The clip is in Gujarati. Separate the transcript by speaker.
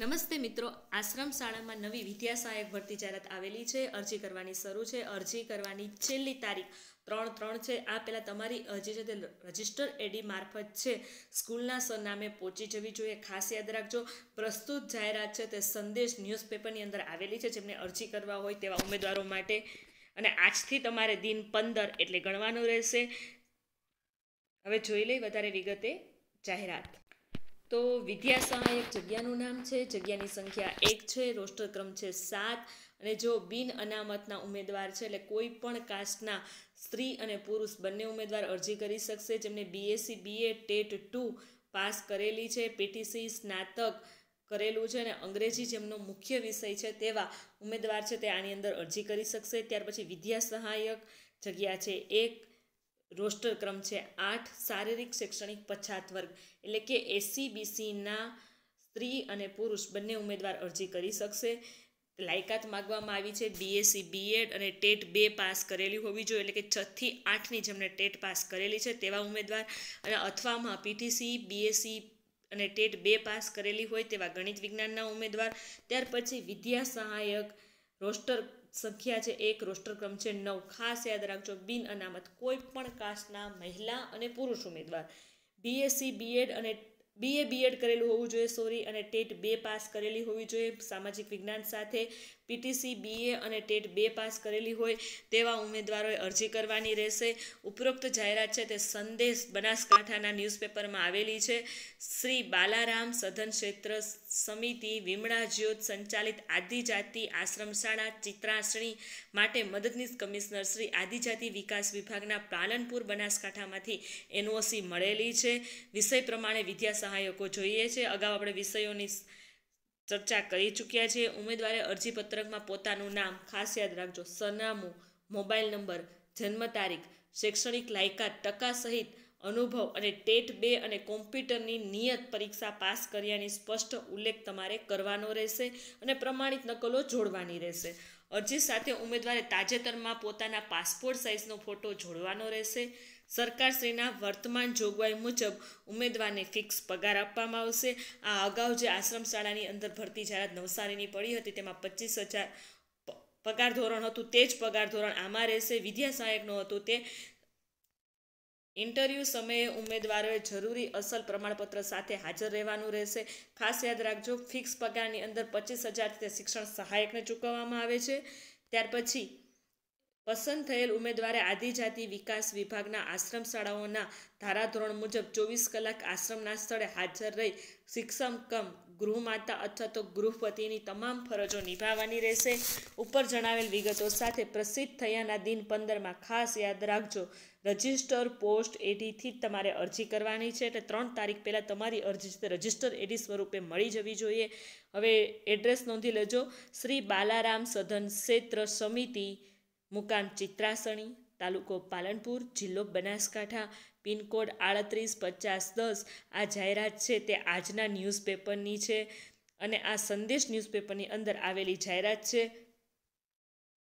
Speaker 1: નમસ્તે મિત્રો આશ્રમ શાળામાં નવી વિદ્યા સહાયક ભરતી જાહેરાત આવેલી છે અરજી કરવાની શરૂ છે અરજી કરવાની છેલ્લી તારીખ ત્રણ ત્રણ છે આ પહેલાં તમારી અરજી છે તે રજિસ્ટર એડી મારફત છે સ્કૂલના સરનામે પહોંચી જવી જોઈએ ખાસ યાદ રાખજો પ્રસ્તુત જાહેરાત છે તે સંદેશ ન્યૂઝપેપરની અંદર આવેલી છે જેમને અરજી કરવા હોય તેવા ઉમેદવારો માટે અને આજથી તમારે દિન પંદર એટલે ગણવાનું રહેશે હવે જોઈ લઈ વધારે વિગતે જાહેરાત તો વિદ્યા સહાયક જગ્યાનું નામ છે જગ્યાની સંખ્યા એક છે રોસ્ટર ક્રમ છે સાત અને જો બિન અનામતના ઉમેદવાર છે એટલે કોઈ પણ કાસ્ટના સ્ત્રી અને પુરુષ બંને ઉમેદવાર અરજી કરી શકશે જેમને BSc BA TET two pass કરેલી છે પીટીસી સ્નાતક કરેલું છે અને અંગ્રેજી જેમનો મુખ્ય વિષય છે તેવા ઉમેદવાર છે તે આની અંદર અરજી કરી શકશે ત્યાર પછી વિદ્યા સહાયક જગ્યા છે એક રોસ્ટર ક્રમ છે આઠ શારીરિક શૈક્ષણિક પછાત વર્ગ એટલે કે એસસી બીસીના સ્ત્રી અને પુરુષ બંને ઉમેદવાર અરજી કરી શકશે લાયકાત માગવામાં આવી છે બીએસસી બીએડ અને ટેટ બે પાસ કરેલી હોવી જોઈએ એટલે કે છથી આઠની જેમણે ટેટ પાસ કરેલી છે તેવા ઉમેદવાર અને અથવામાં પીટીસી બીએસસી અને ટેટ બે પાસ કરેલી હોય તેવા ગણિત વિજ્ઞાનના ઉમેદવાર ત્યાર પછી વિદ્યા સહાયક રોસ્ટર સંખ્યા છે એક રોસ્ટર ક્રમ છે નવ ખાસ યાદ રાખજો બિન અનામત કોઈ પણ કાસ્ટના મહિલા અને પુરુષ ઉમેદવાર બીએસસી બીએડ અને બીએ બીએડ કરેલું હોવું જોઈએ સોરી અને ટેટ બે પાસ કરેલી હોવી જોઈએ સામાજિક વિજ્ઞાન સાથે પીટીસી બીએ અને ટેટ બે પાસ કરેલી હોય તેવા ઉમેદવારોએ અરજી કરવાની રહેશે ઉપરોક્ત જાહેરાત છે તે સંદેશ બનાસકાંઠાના ન્યૂઝપેપરમાં આવેલી છે શ્રી બાલારામ સધન ક્ષેત્ર સમિતિ વિમળા જ્યોત સંચાલિત આદિજાતિ આશ્રમશાળા ચિત્રાસણી માટે મદદનીશ કમિશનર શ્રી આદિજાતિ વિકાસ વિભાગના પાલનપુર બનાસકાંઠામાંથી એનઓસી મળેલી છે વિષય પ્રમાણે વિદ્યા સહાયકો જોઈએ છે અગાઉ આપણે વિષયોની ચર્ચા કરી ચૂક્યા છે ઉમેદવારે અરજીપત્રકમાં પોતાનું નામ ખાસ યાદ રાખજો સરનામું મોબાઈલ નંબર જન્મ તારીખ શૈક્ષણિક લાયકાત ટકા સહિત અનુભવ અને ટેટ બે અને કોમ્પ્યુટરની નિયત પરીક્ષા પાસ કર્યાની સ્પષ્ટ ઉલ્લેખ તમારે કરવાનો રહેશે અને પ્રમાણિત નકલો જોડવાની રહેશે અરજી સાથે ઉમેદવારે તાજેતરમાં પોતાના પાસપોર્ટ સાઇઝનો ફોટો જોડવાનો રહેશે સરકારશ્રીના વર્તમાન જોગવાઈ મુજબ ઉમેદવારને ફિક્સ પગાર આપવામાં આવશે આ અગાઉ જે આશ્રમ શાળાની અંદર ભરતી જાહેરાત નવસારીની પડી હતી તેમાં પચીસ હજાર પગાર ધોરણ હતું તે જ પગાર ધોરણ આમાં રહેશે વિદ્યા સહાયકનું હતું તે ઇન્ટરવ્યૂ સમયે ઉમેદવારોએ જરૂરી અસલ પ્રમાણપત્ર સાથે હાજર રહેવાનું રહેશે ખાસ યાદ રાખજો ફિક્સ પગારની અંદર પચીસ હજારથી તે શિક્ષણ સહાયકને ચૂકવવામાં આવે છે ત્યાર પછી પસંદ થયેલ ઉમેદવારે આદિજાતિ વિકાસ વિભાગના આશ્રમ શાળાઓના ધારાધોરણ મુજબ ચોવીસ કલાક આશ્રમના સ્થળે હાજર રહી શિક્ષમ કમ ગૃહમાતા અથવા તો ગૃહપતિની તમામ ફરજો નિભાવવાની રહેશે ઉપર જણાવેલ વિગતો સાથે પ્રસિદ્ધ થયાના દિન પંદરમાં ખાસ યાદ રાખજો રજિસ્ટર પોસ્ટ એડીથી તમારે અરજી કરવાની છે એટલે ત્રણ તારીખ પહેલાં તમારી અરજી રજિસ્ટર એડી સ્વરૂપે મળી જવી જોઈએ હવે એડ્રેસ નોંધી લેજો શ્રી બાલારામ સદન ક્ષેત્ર સમિતિ મુકામ ચિત્રાસણી તાલુકો પાલનપુર જિલ્લો બનાસકાંઠા પિનકોડ આડત્રીસ પચાસ દસ આ જાહેરાત છે તે આજના ન્યૂઝપેપરની છે અને આ સંદેશ ન્યૂઝપેપરની અંદર આવેલી જાહેરાત છે